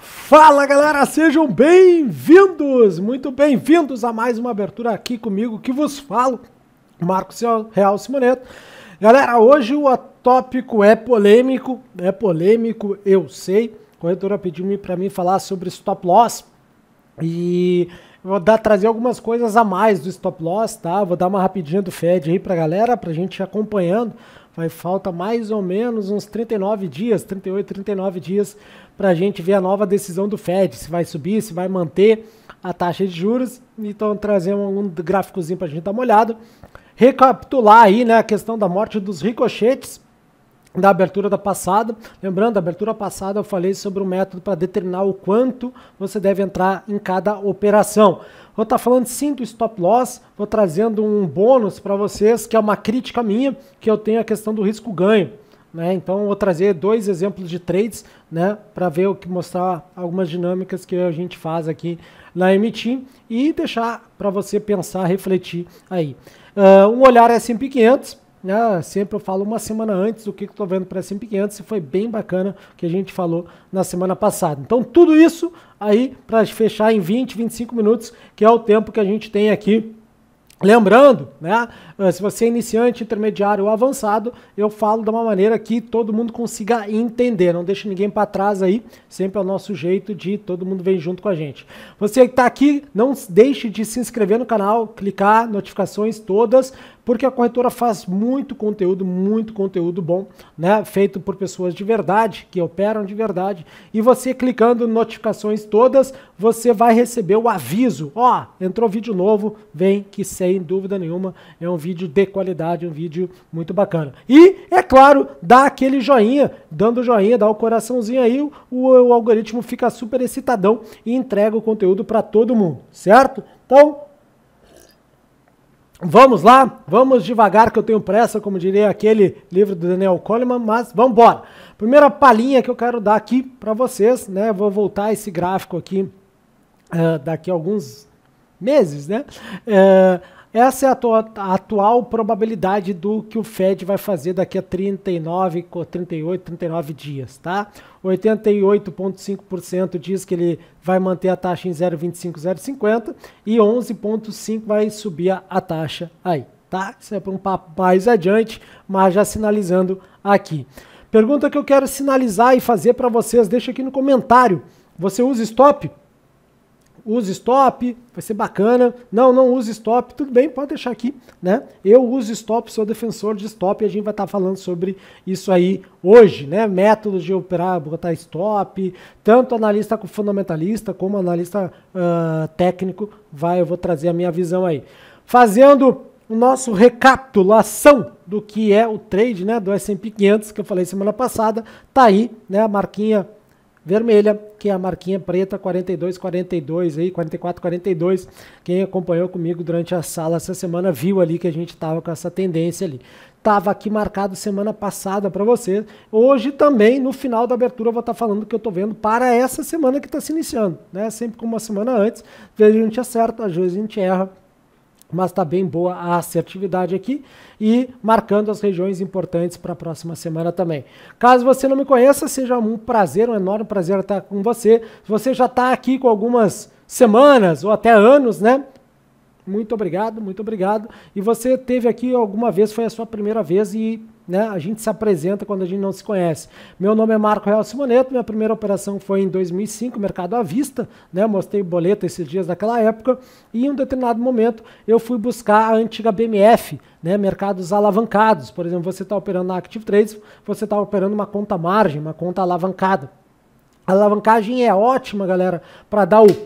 Fala galera, sejam bem-vindos, muito bem-vindos a mais uma abertura aqui comigo que vos falo, Marcos Real Simoneto. Galera, hoje o tópico é polêmico, é polêmico, eu sei. A corretora pediu para mim falar sobre stop loss e vou dar, trazer algumas coisas a mais do stop loss, tá? Vou dar uma rapidinha do Fed aí pra galera, pra gente ir acompanhando. Vai falta mais ou menos uns 39 dias, 38, 39 dias para a gente ver a nova decisão do Fed, se vai subir, se vai manter a taxa de juros. Então, trazer um, gráficozinho para a gente dar uma olhada. Recapitular aí né, a questão da morte dos ricochetes da abertura da passada. Lembrando, a abertura passada eu falei sobre o método para determinar o quanto você deve entrar em cada operação. Vou estar tá falando sim do stop loss, vou trazendo um bônus para vocês, que é uma crítica minha, que eu tenho a questão do risco ganho. Né? Então, eu vou trazer dois exemplos de trades né, para ver o que mostrar algumas dinâmicas que a gente faz aqui na MTI e deixar para você pensar, refletir aí. Uh, um olhar S&P 500, né? Sempre eu falo uma semana antes do que eu estou vendo para S&P 500 e foi bem bacana o que a gente falou na semana passada. Então tudo isso aí para fechar em 20, 25 minutos, que é o tempo que a gente tem aqui Lembrando, né, eh, se você é iniciante, intermediário ou avançado, eu falo de uma maneira que todo mundo consiga entender, não deixe ninguém para trás aí, sempre é o nosso jeito de todo mundo vem junto com a gente. Você que está aqui, não deixe de se inscrever no canal, clicar, notificações todas, porque a corretora faz muito conteúdo, muito conteúdo bom, né, feito por pessoas de verdade, que operam de verdade, e você clicando notificações todas, você vai receber o aviso, ó, entrou vídeo novo, vem que segue sem dúvida nenhuma, é um vídeo de qualidade, um vídeo muito bacana. E, é claro, dá aquele joinha, dando joinha, dá o um coraçãozinho aí, o, o algoritmo fica super excitadão e entrega o conteúdo para todo mundo, certo? Então, Vamos lá, vamos devagar que eu tenho pressa, como diria aquele livro do Daniel Coleman, mas vamos embora. Primeira palhinha que eu quero dar aqui para vocês, né? Vou voltar esse gráfico aqui uh, daqui a alguns meses, né? Uh, essa é a atual, a atual probabilidade do que o Fed vai fazer daqui a 39, 38, 39 dias, tá? 88,5% diz que ele vai manter a taxa em 0,25, 0,50 e 11,5% vai subir a, a taxa aí, tá? Isso é para um papo mais adiante, mas já sinalizando aqui. Pergunta que eu quero sinalizar e fazer para vocês, deixa aqui no comentário. Você usa stop? use stop, vai ser bacana. Não, não use stop, tudo bem, pode deixar aqui, né? Eu uso stop, sou defensor de stop e a gente vai estar tá falando sobre isso aí hoje, né? Métodos de operar, botar stop, tanto analista fundamentalista como analista uh, técnico, vai, eu vou trazer a minha visão aí. Fazendo o nosso recapitulação do que é o trade né, do S&P 500, que eu falei semana passada, tá aí né, a marquinha vermelha, que é a marquinha preta 42 42 aí, 44 42 Quem acompanhou comigo durante a sala essa semana viu ali que a gente estava com essa tendência ali. estava aqui marcado semana passada para vocês. Hoje também, no final da abertura, eu vou estar tá falando o que eu estou vendo para essa semana que está se iniciando, né? Sempre com uma semana antes, às vezes a gente acerta, às vezes a gente erra mas está bem boa a assertividade aqui e marcando as regiões importantes para a próxima semana também. Caso você não me conheça, seja um prazer, um enorme prazer estar com você. Se você já está aqui com algumas semanas ou até anos, né? Muito obrigado, muito obrigado. E você teve aqui alguma vez, foi a sua primeira vez e né? A gente se apresenta quando a gente não se conhece. Meu nome é Marco Real Simoneto, minha primeira operação foi em 2005, mercado à vista, né? Mostrei boleto esses dias daquela época e em um determinado momento eu fui buscar a antiga BMF, né? Mercados alavancados, por exemplo, você está operando na Active Trades, você está operando uma conta margem, uma conta alavancada. A alavancagem é ótima, galera, para dar o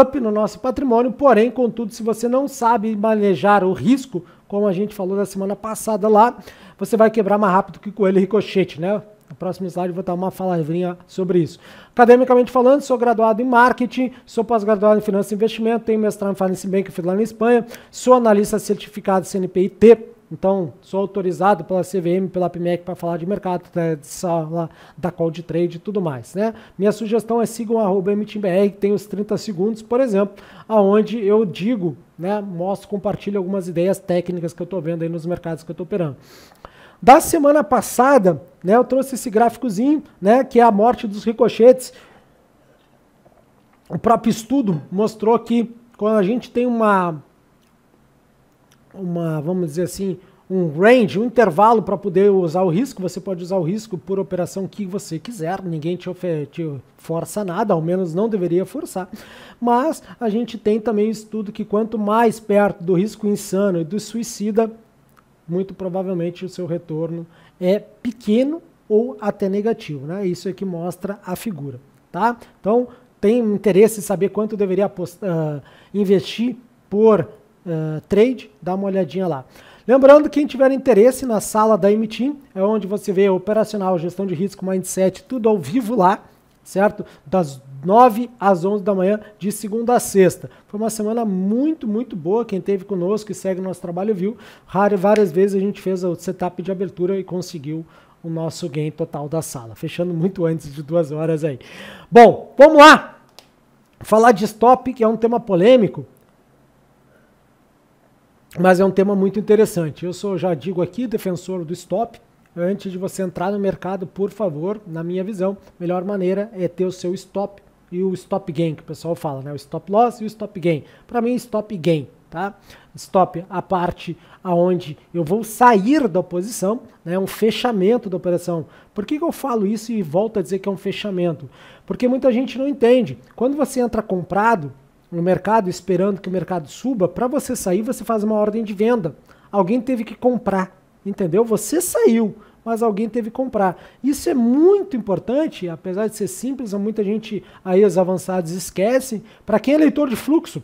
up no nosso patrimônio, porém, contudo, se você não sabe manejar o risco como a gente falou na semana passada lá, você vai quebrar mais rápido que coelho e ricochete, né? No próximo slide eu vou dar uma palavrinha sobre isso. Academicamente falando, sou graduado em marketing, sou pós-graduado em finanças e investimento, tenho mestrado em Finance Bank lá na Espanha, sou analista certificado CNPIT então, sou autorizado pela CVM, pela PMEC para falar de mercado, né, de sala, da call de trade e tudo mais. Né? Minha sugestão é sigam arroba MTBR, tem os 30 segundos, por exemplo, aonde eu digo, né, mostro, compartilho algumas ideias técnicas que eu estou vendo aí nos mercados que eu estou operando. Da semana passada, né, eu trouxe esse gráficozinho, né, que é a morte dos ricochetes. O próprio estudo mostrou que quando a gente tem uma uma, vamos dizer assim, um range, um intervalo para poder usar o risco. Você pode usar o risco por operação que você quiser, ninguém te, te, força nada, ao menos não deveria forçar. Mas a gente tem também estudo que quanto mais perto do risco insano e do suicida, muito provavelmente o seu retorno é pequeno ou até negativo. Né? Isso é que mostra a figura. Tá? Então, tem interesse em saber quanto deveria uh, investir por eh, trade, dá uma olhadinha lá. Lembrando, quem tiver interesse na sala da Emitim, é onde você vê operacional, gestão de risco, mindset, tudo ao vivo lá, certo? Das 9 às 11 da manhã, de segunda a sexta. Foi uma semana muito, muito boa. Quem esteve conosco e segue o nosso trabalho viu. Várias vezes a gente fez o setup de abertura e conseguiu o nosso gain total da sala. Fechando muito antes de duas horas aí. Bom, vamos lá! Falar de stop, que é um tema polêmico mas é um tema muito interessante. Eu sou, já digo aqui, defensor do stop. Antes de você entrar no mercado, por favor, na minha visão, a melhor maneira é ter o seu stop e o stop gain, que o pessoal fala, né? O stop loss e o stop gain. Para mim, stop gain, tá? Stop a parte aonde eu vou sair da posição, né? Um fechamento da operação. Por que, que eu falo isso e volto a dizer que é um fechamento? Porque muita gente não entende. Quando você entra comprado, no mercado esperando que o mercado suba, para você sair, você faz uma ordem de venda. Alguém teve que comprar, entendeu? Você saiu, mas alguém teve que comprar. Isso é muito importante, apesar de ser simples, muita gente aí, os avançados, esquecem. Para quem é leitor de fluxo,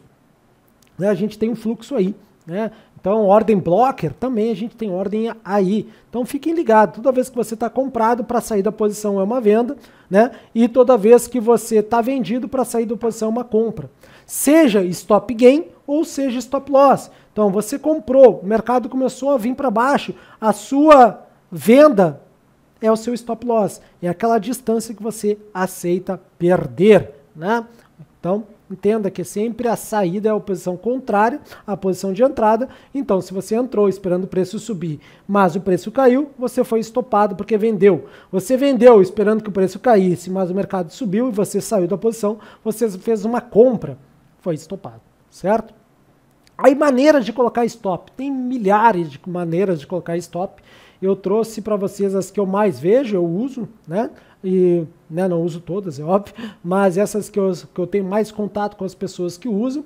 né, a gente tem um fluxo aí. Né? Então, ordem blocker também a gente tem ordem aí. Então, fiquem ligados. Toda vez que você está comprado para sair da posição é uma venda, né? E toda vez que você está vendido para sair da posição é uma compra seja stop gain ou seja stop loss. Então você comprou, o mercado começou a vir para baixo, a sua venda é o seu stop loss, é aquela distância que você aceita perder, né? Então entenda que sempre a saída é a posição contrária à posição de entrada. Então, se você entrou esperando o preço subir, mas o preço caiu, você foi estopado porque vendeu. Você vendeu esperando que o preço caísse, mas o mercado subiu e você saiu da posição, você fez uma compra foi estopado, certo? Aí maneiras de colocar stop, tem milhares de maneiras de colocar stop. Eu trouxe para vocês as que eu mais vejo, eu uso, né? E né, não uso todas, é óbvio, mas essas que eu, que eu tenho mais contato com as pessoas que usam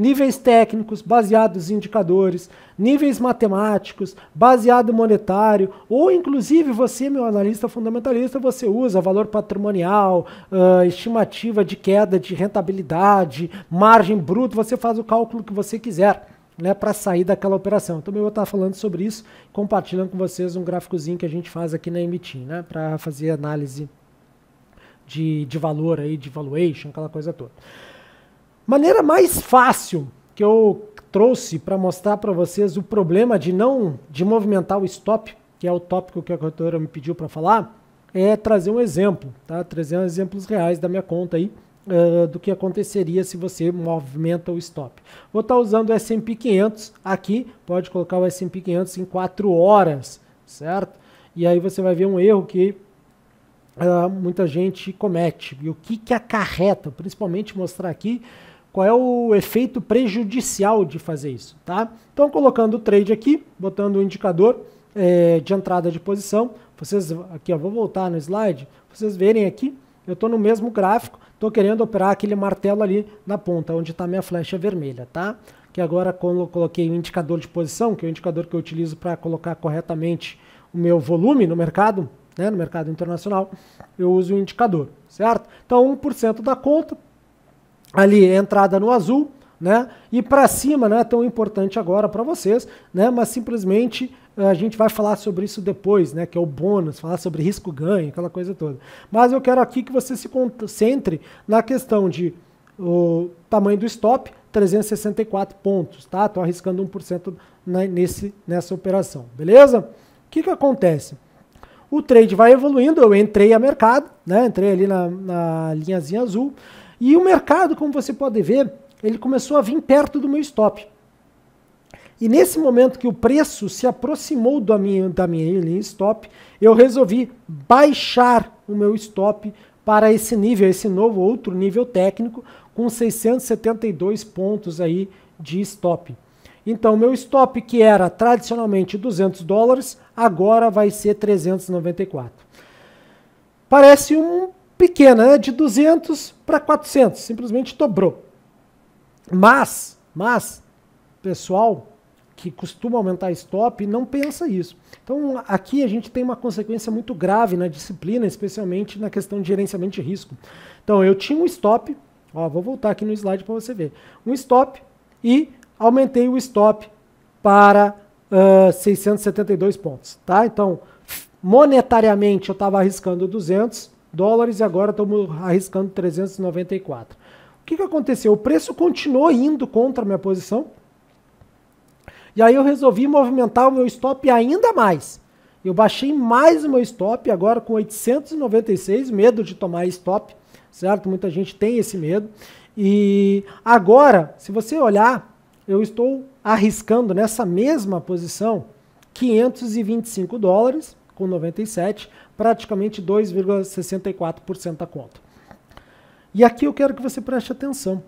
níveis técnicos baseados em indicadores, níveis matemáticos baseado monetário, ou inclusive você, meu analista fundamentalista, você usa valor patrimonial, uh, estimativa de queda de rentabilidade, margem bruta, você faz o cálculo que você quiser. Né, para sair daquela operação. Também então, vou estar falando sobre isso, compartilhando com vocês um gráficozinho que a gente faz aqui na Emitin né, para fazer análise de, de valor aí, de valuation, aquela coisa toda maneira mais fácil que eu trouxe para mostrar para vocês o problema de não de movimentar o stop, que é o tópico que a corretora me pediu para falar, é trazer um exemplo, tá? Trazer exemplos reais da minha conta aí. Uh, do que aconteceria se você movimenta o stop. Vou estar tá usando o S&P 500 aqui, pode colocar o S&P 500 em 4 horas, certo? E aí você vai ver um erro que uh, muita gente comete. E o que, que acarreta, principalmente mostrar aqui, qual é o efeito prejudicial de fazer isso, tá? Então, colocando o trade aqui, botando o indicador é, de entrada de posição, vocês, aqui, ó, vou voltar no slide, vocês verem aqui, eu estou no mesmo gráfico, estou querendo operar aquele martelo ali na ponta, onde está minha flecha vermelha, tá? Que agora quando eu coloquei o indicador de posição, que é o indicador que eu utilizo para colocar corretamente o meu volume no mercado, né, no mercado internacional, eu uso o indicador, certo? Então 1% da conta, ali entrada no azul, né? E para cima não é tão importante agora para vocês, né? Mas simplesmente eh, a gente vai falar sobre isso depois, né? Que é o bônus, falar sobre risco-ganho, aquela coisa toda. Mas eu quero aqui que você se concentre na questão de o tamanho do stop, 364 pontos, tá? Estou arriscando 1% na, nesse, nessa operação, beleza? O que, que acontece? O trade vai evoluindo, eu entrei a mercado, né? Entrei ali na, na linhazinha azul. E o mercado, como você pode ver, ele começou a vir perto do meu stop. E nesse momento que o preço se aproximou da minha, da minha linha stop, eu resolvi baixar o meu stop para esse nível, esse novo outro nível técnico, com 672 pontos aí de stop. Então, meu stop, que era tradicionalmente 200 dólares, agora vai ser 394. Parece um pequena, né? de 200 para 400, simplesmente dobrou. Mas, mas, pessoal que costuma aumentar stop não pensa isso. Então aqui a gente tem uma consequência muito grave na disciplina, especialmente na questão de gerenciamento de risco. Então eu tinha um stop, ó, vou voltar aqui no slide para você ver, um stop e aumentei o stop para uh, 672 pontos, tá? Então monetariamente eu estava arriscando 200, dólares e agora estamos arriscando 394. O que, que aconteceu? O preço continuou indo contra a minha posição. E aí eu resolvi movimentar o meu stop ainda mais. Eu baixei mais o meu stop, agora com 896, medo de tomar stop, certo? Muita gente tem esse medo. E agora, se você olhar, eu estou arriscando nessa mesma posição 525 dólares com 97, praticamente 2,64% da conta. E aqui eu quero que você preste atenção.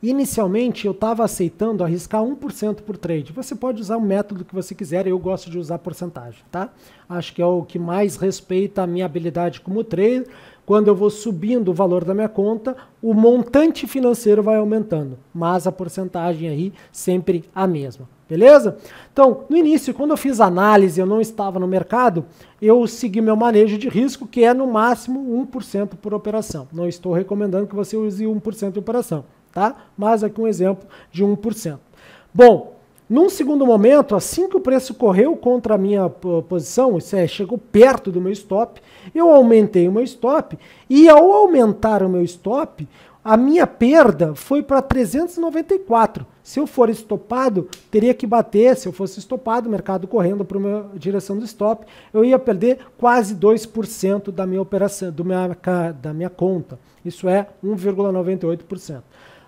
Inicialmente eu estava aceitando arriscar 1% por trade. Você pode usar o método que você quiser, eu gosto de usar porcentagem, tá? Acho que é o que mais respeita a minha habilidade como trader. Quando eu vou subindo o valor da minha conta, o montante financeiro vai aumentando, mas a porcentagem aí sempre a mesma. Beleza? Então, no início, quando eu fiz análise, eu não estava no mercado, eu segui meu manejo de risco, que é no máximo 1% por operação. Não estou recomendando que você use 1% de operação, tá? Mas aqui um exemplo de 1%. Bom, num segundo momento, assim que o preço correu contra a minha posição, isso é, chegou perto do meu stop, eu aumentei o meu stop, e ao aumentar o meu stop, a minha perda foi para 394. Se eu for estopado, teria que bater. Se eu fosse estopado, o mercado correndo para a direção do stop, eu ia perder quase 2% da minha operação, do minha, da minha conta. Isso é 1,98%.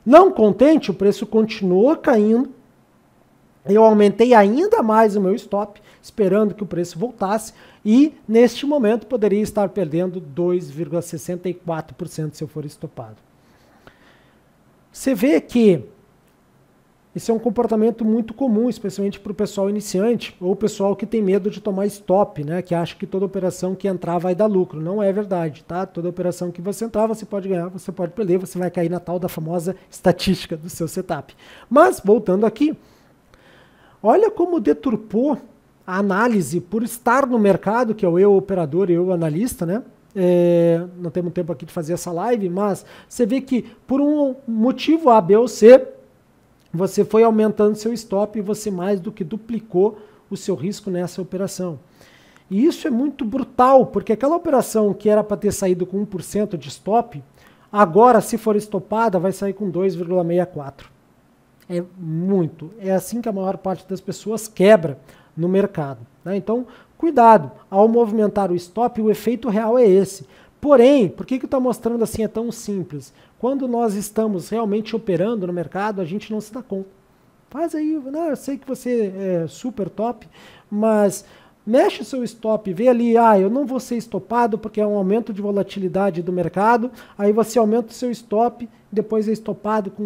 Não contente, o preço continuou caindo. Eu aumentei ainda mais o meu stop, esperando que o preço voltasse, e neste momento poderia estar perdendo 2,64% se eu for estopado. Você vê que esse é um comportamento muito comum, especialmente para o pessoal iniciante ou o pessoal que tem medo de tomar stop, né? Que acha que toda operação que entrar vai dar lucro. Não é verdade, tá? Toda operação que você entrar, você pode ganhar, você pode perder, você vai cair na tal da famosa estatística do seu setup. Mas, voltando aqui, olha como deturpou a análise por estar no mercado, que é o eu operador e eu analista, né? É, não temos tempo aqui de fazer essa live, mas você vê que por um motivo A, B ou C, você foi aumentando seu stop e você mais do que duplicou o seu risco nessa operação. E isso é muito brutal, porque aquela operação que era para ter saído com 1% de stop, agora, se for estopada, vai sair com 2,64. É muito. É assim que a maior parte das pessoas quebra no mercado. Né? Então, Cuidado, ao movimentar o stop, o efeito real é esse. Porém, por que está mostrando assim é tão simples? Quando nós estamos realmente operando no mercado, a gente não se dá conta. Faz aí, não, né, eu sei que você é super top, mas mexe seu stop, vê ali, ah, eu não vou ser estopado porque é um aumento de volatilidade do mercado, aí você aumenta o seu stop, depois é estopado com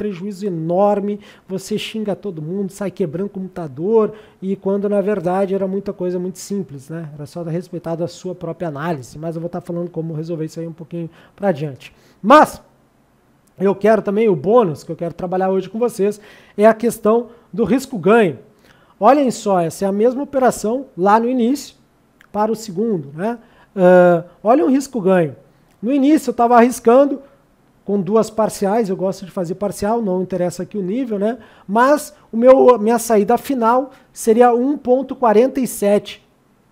prejuízo enorme, você xinga todo mundo, sai quebrando o computador, e quando na verdade era muita coisa muito simples, né? Era só respeitar a sua própria análise, mas eu vou estar tá falando como resolver isso aí um pouquinho para diante. Mas eu quero também o bônus que eu quero trabalhar hoje com vocês é a questão do risco-ganho. Olhem só, essa é a mesma operação lá no início para o segundo, né? Uh, olha o risco-ganho. No início eu estava arriscando com duas parciais, eu gosto de fazer parcial, não interessa aqui o nível, né? Mas o meu, minha saída final seria 1.47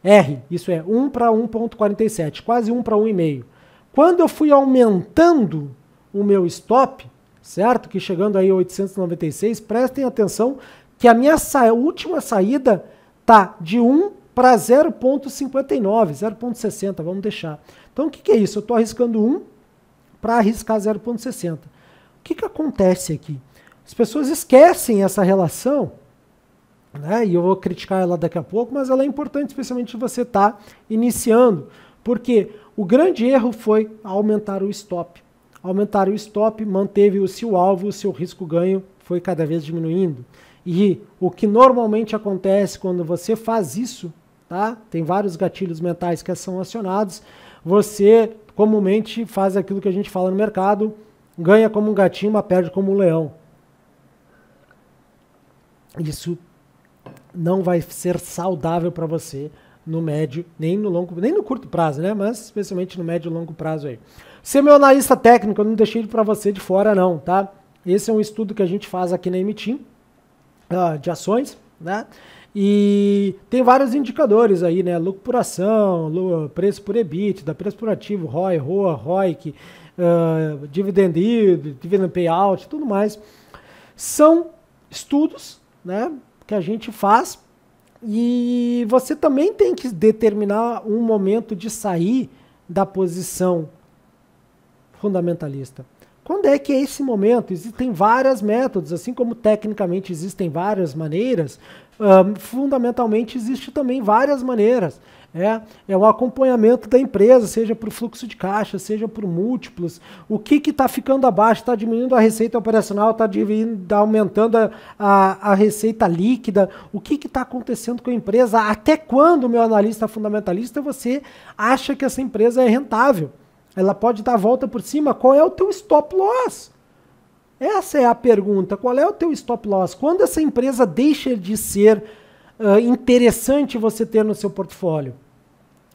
R, isso é 1 para 1.47, quase 1 para 1,5. Quando eu fui aumentando o meu stop, certo? Que chegando aí 896, prestem atenção que a minha sa última saída tá de 1 para 0.59, 0.60, vamos deixar. Então o que, que é isso? Eu estou arriscando 1 para arriscar 0,60. O que, que acontece aqui? As pessoas esquecem essa relação, né? e eu vou criticar ela daqui a pouco, mas ela é importante, especialmente se você está iniciando, porque o grande erro foi aumentar o stop. Aumentar o stop manteve o seu alvo, o seu risco-ganho foi cada vez diminuindo. E o que normalmente acontece quando você faz isso, tá? Tem vários gatilhos mentais que são acionados. Você comumente faz aquilo que a gente fala no mercado, ganha como um gatinho, mas perde como um leão. Isso não vai ser saudável para você no médio, nem no longo, nem no curto prazo, né? Mas especialmente no médio e longo prazo aí. Ser meu analista técnico, eu não deixei para você de fora não, tá? Esse é um estudo que a gente faz aqui na Emitim, uh, de ações, né? E tem vários indicadores aí, né? Lucro por ação, preço por EBITDA, preço por ativo, ROI, ROA, ROIC, uh, dividend yield, dividend payout, tudo mais. São estudos, né? Que a gente faz e você também tem que determinar um momento de sair da posição fundamentalista. Quando é que é esse momento? Existem vários métodos, assim como tecnicamente existem várias maneiras, fundamentalmente existe também várias maneiras. Né? É, é o acompanhamento da empresa, seja por fluxo de caixa, seja por múltiplos. O que está ficando abaixo? Está diminuindo a receita operacional, está tá aumentando a, a, a, receita líquida. O que está acontecendo com a empresa? Até quando, meu analista fundamentalista, você acha que essa empresa é rentável? ela pode dar a volta por cima. Qual é o teu stop loss? Essa é a pergunta. Qual é o teu stop loss? Quando essa empresa deixa de ser uh, interessante você ter no seu portfólio?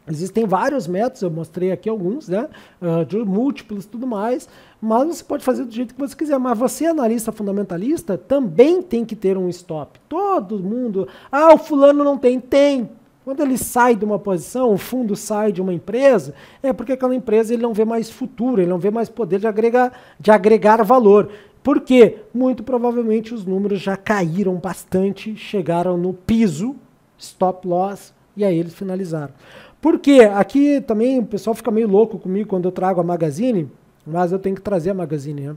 Existem vários métodos, eu mostrei aqui alguns, né? Uh, de múltiplos tudo mais, mas você pode fazer do jeito que você quiser. Mas você, analista fundamentalista, também tem que ter um stop. Todo mundo. Ah, o fulano não tem. Tem. Quando ele sai de uma posição, o fundo sai de uma empresa, é porque aquela empresa ele não vê mais futuro, ele não vê mais poder de agregar, de agregar valor. Por quê? Muito provavelmente os números já caíram bastante, chegaram no piso, stop loss, e aí eles finalizaram. Por quê? Aqui também o pessoal fica meio louco comigo quando eu trago a Magazine, mas eu tenho que trazer a Magazine, né?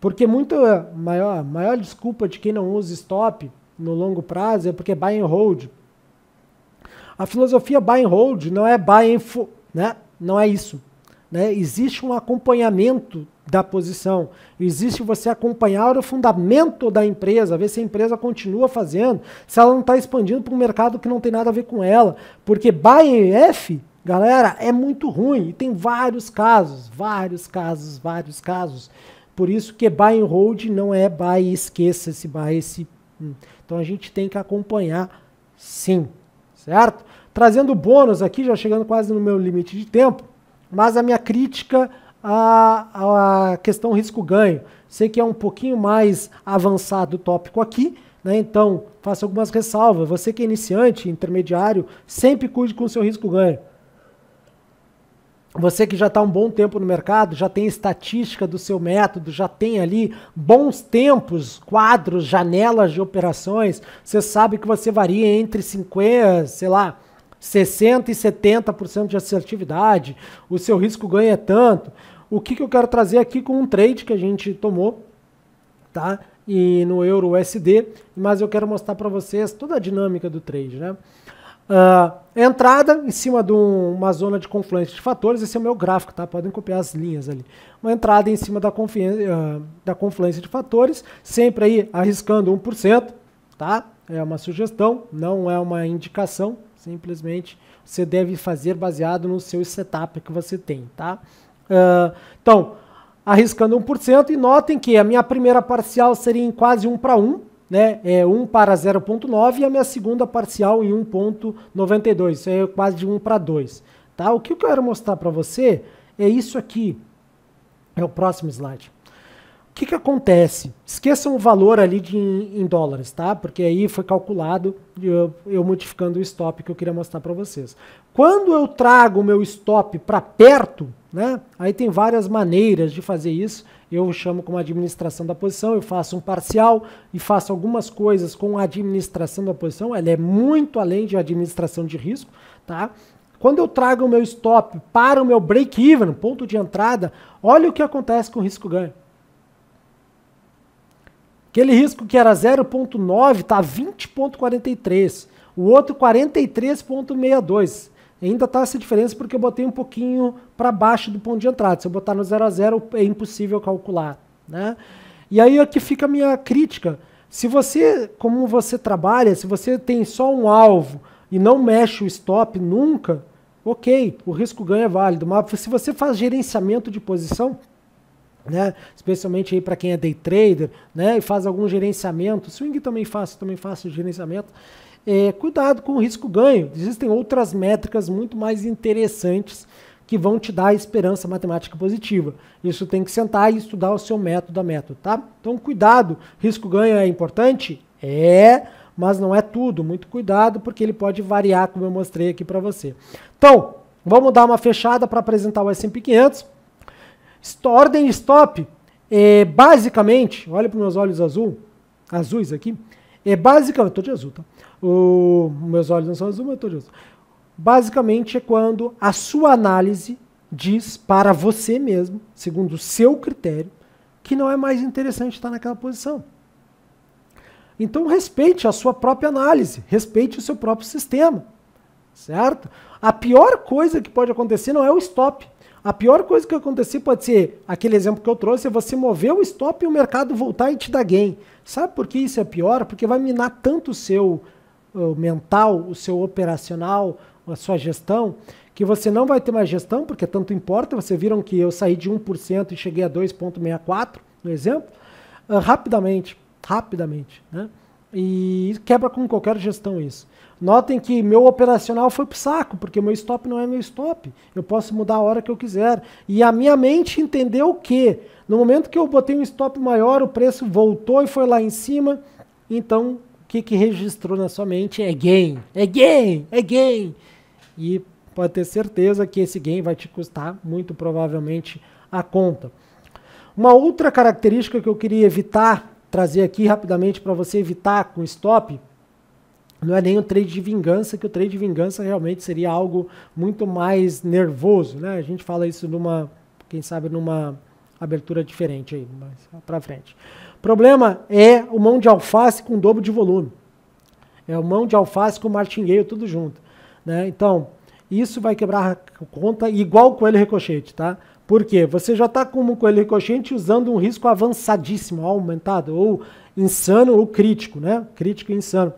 Porque muito maior, maior desculpa de quem não usa stop no longo prazo é porque buy and hold. A filosofia buy and hold não é buy and fo, né? Não é isso. Né? Existe um acompanhamento da posição. Existe você acompanhar o fundamento da empresa, ver se a empresa continua fazendo, se ela não está expandindo para um mercado que não tem nada a ver com ela. Porque buy and F, galera, é muito ruim. E tem vários casos, vários casos, vários casos. Por isso que buy and hold não é buy, esqueça esse buy, esse. Hum. Então a gente tem que acompanhar sim certo? Trazendo bônus aqui, já chegando quase no meu limite de tempo, mas a minha crítica à, à questão risco-ganho. Sei que é um pouquinho mais avançado o tópico aqui, né? então faço algumas ressalvas. Você que é iniciante, intermediário, sempre cuide com o seu risco-ganho você que já está um bom tempo no mercado, já tem estatística do seu método, já tem ali bons tempos, quadros, janelas de operações, você sabe que você varia entre 50, sei lá, 60% e 70% de assertividade, o seu risco ganha tanto. O que, que eu quero trazer aqui com um trade que a gente tomou, tá? E no Euro USD, mas eu quero mostrar para vocês toda a dinâmica do trade, né? Uh, entrada em cima de um, uma zona de confluência de fatores, esse é o meu gráfico, tá? Podem copiar as linhas ali. Uma entrada em cima da, uh, da confluência de fatores, sempre aí arriscando 1%, tá? É uma sugestão, não é uma indicação, simplesmente você deve fazer baseado no seu setup que você tem, tá? Uh, então, arriscando 1%, e notem que a minha primeira parcial seria em quase 1 para 1, né, é 1 para 0.9 e a minha segunda parcial em 1.92, isso é quase de 1 para 2. Tá? O que eu quero mostrar para você é isso aqui, é o próximo slide. O que, que acontece? Esqueçam o valor ali de, em dólares, tá? Porque aí foi calculado eu, eu modificando o stop que eu queria mostrar para vocês. Quando eu trago o meu stop para perto, né? Aí tem várias maneiras de fazer isso. Eu chamo como administração da posição, eu faço um parcial e faço algumas coisas com a administração da posição. Ela é muito além de administração de risco. Tá? Quando eu trago o meu stop para o meu break-even, ponto de entrada, olha o que acontece com o risco-ganho. Aquele risco que era 0,9 está 20,43. O outro 43,62. Ainda está essa diferença porque eu botei um pouquinho para baixo do ponto de entrada. Se eu botar no 0 a 0 é impossível calcular. Né? E aí aqui é fica a minha crítica. Se você, como você trabalha, se você tem só um alvo e não mexe o stop nunca, ok, o risco-ganho é válido. Mas se você faz gerenciamento de posição, né? Especialmente aí para quem é day trader, né? E faz algum gerenciamento. Swing também faço, também faço gerenciamento é, cuidado com o risco-ganho. Existem outras métricas muito mais interessantes que vão te dar esperança matemática positiva. Isso tem que sentar e estudar o seu método a método, tá? Então, cuidado. Risco-ganho é importante? É, mas não é tudo. Muito cuidado, porque ele pode variar, como eu mostrei aqui para você. Então, vamos dar uma fechada para apresentar o S&P 500. Ordem stop, é, basicamente, olha para os meus olhos azul, azuis aqui, é basicamente, eu tô de azul, tá? O, meus olhos não são azul, mas eu tô de azul. Basicamente é quando a sua análise diz para você mesmo, segundo o seu critério, que não é mais interessante estar naquela posição. Então respeite a sua própria análise, respeite o seu próprio sistema, certo? A pior coisa que pode acontecer não é o stop, a pior coisa que acontecer pode ser, aquele exemplo que eu trouxe, é você mover o stop e o mercado voltar e te dar gain. Sabe por que isso é pior? Porque vai minar tanto o seu o mental, o seu operacional, a sua gestão, que você não vai ter mais gestão, porque tanto importa. Vocês viram que eu saí de 1% e cheguei a 2,64, no exemplo, uh, rapidamente, rapidamente, né? E quebra com qualquer gestão isso. Notem que meu operacional foi pro saco, porque meu stop não é meu stop. Eu posso mudar a hora que eu quiser. E a minha mente entendeu que no momento que eu botei um stop maior, o preço voltou e foi lá em cima. Então, o que, que registrou na sua mente é gain, é gain, é gain. E pode ter certeza que esse gain vai te custar muito provavelmente a conta. Uma outra característica que eu queria evitar trazer aqui rapidamente para você evitar com stop, não é nem o trade de vingança, que o trade de vingança realmente seria algo muito mais nervoso, né? A gente fala isso numa, quem sabe numa abertura diferente aí, mas para frente. Problema é o mão de alface com dobro de volume. É o mão de alface com martingueiro tudo junto, né? Então, isso vai quebrar a conta igual coelho ricochete, tá? Por quê? Você já está com como coelho ricochente usando um risco avançadíssimo, aumentado, ou insano ou crítico, né? Crítico e insano.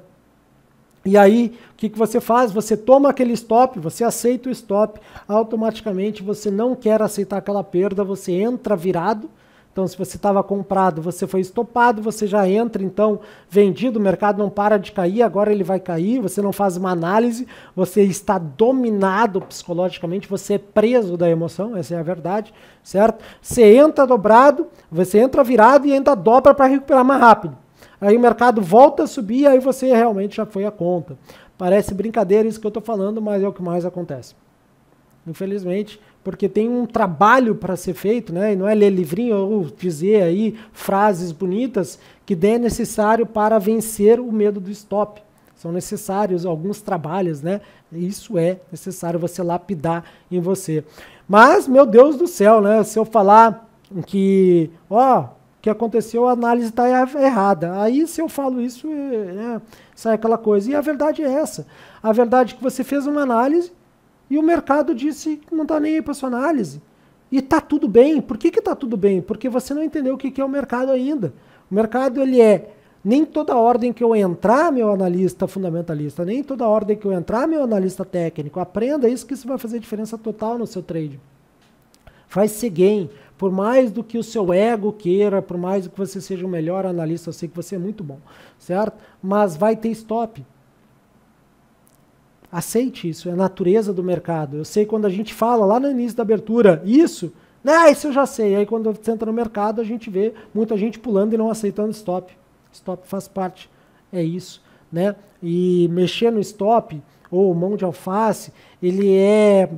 E aí, o que, que você faz? Você toma aquele stop, você aceita o stop, automaticamente você não quer aceitar aquela perda, você entra virado, então, se você estava comprado, você foi estopado, você já entra, então, vendido, o mercado não para de cair, agora ele vai cair, você não faz uma análise, você está dominado psicologicamente, você é preso da emoção, essa é a verdade, certo? Você entra dobrado, você entra virado e ainda dobra para recuperar mais rápido. Aí o mercado volta a subir, aí você realmente já foi a conta. Parece brincadeira isso que eu estou falando, mas é o que mais acontece. Infelizmente, porque tem um trabalho para ser feito, né? E não é ler livrinho ou dizer aí frases bonitas que é necessário para vencer o medo do stop. São necessários alguns trabalhos, né? Isso é necessário você lapidar em você. Mas, meu Deus do céu, né? Se eu falar que, ó, que aconteceu, a análise está errada. Aí, se eu falo isso, é, é, sai aquela coisa. E a verdade é essa. A verdade é que você fez uma análise e o mercado disse que não está nem aí para sua análise. E está tudo bem. Por que, que tá tudo bem? Porque você não entendeu o que, que é o mercado ainda. O mercado ele é nem toda ordem que eu entrar, meu analista fundamentalista, nem toda ordem que eu entrar, meu analista técnico. Aprenda isso que isso vai fazer diferença total no seu trade. Faz ser gain. Por mais do que o seu ego queira, por mais do que você seja o melhor analista, eu sei que você é muito bom, certo? Mas vai ter stop. Aceite isso, é a natureza do mercado. Eu sei quando a gente fala lá no início da abertura, isso, né, ah, isso eu já sei. Aí quando você entra no mercado, a gente vê muita gente pulando e não aceitando stop. Stop faz parte, é isso. Né? E mexer no stop ou mão de alface, ele é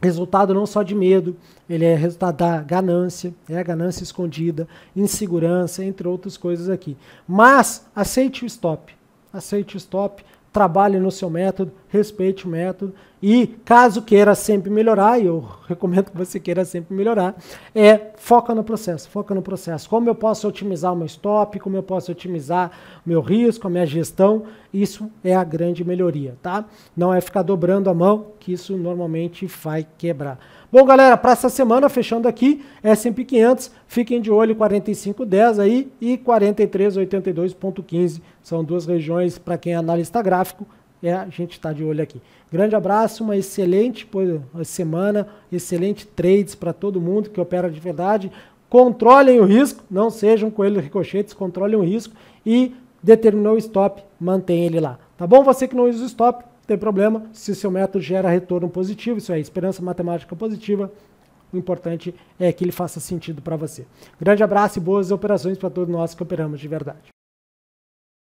resultado não só de medo, ele é resultado da ganância, é né, a ganância escondida, insegurança, entre outras coisas aqui. Mas aceite o stop. Aceite o stop, trabalhe no seu método, respeite o método e caso queira sempre melhorar, e eu recomendo que você queira sempre melhorar, é foca no processo, foca no processo. Como eu posso otimizar o meu stop, como eu posso otimizar o meu risco, a minha gestão, isso é a grande melhoria, tá? Não é ficar dobrando a mão, que isso normalmente vai quebrar. Bom, galera, para essa semana, fechando aqui, é S&P 500, fiquem de olho 4510 aí e 4382.15, são duas regiões para quem é analista gráfico, é a gente estar tá de olho aqui. Grande abraço, uma excelente semana, excelente trades para todo mundo que opera de verdade. Controlem o risco, não sejam coelhos ricochetes, controlem o risco e determinou o stop, mantém ele lá. Tá bom? Você que não usa o stop, não tem problema. Se seu método gera retorno positivo, isso é esperança matemática positiva, o importante é que ele faça sentido para você. Grande abraço e boas operações para todos nós que operamos de verdade.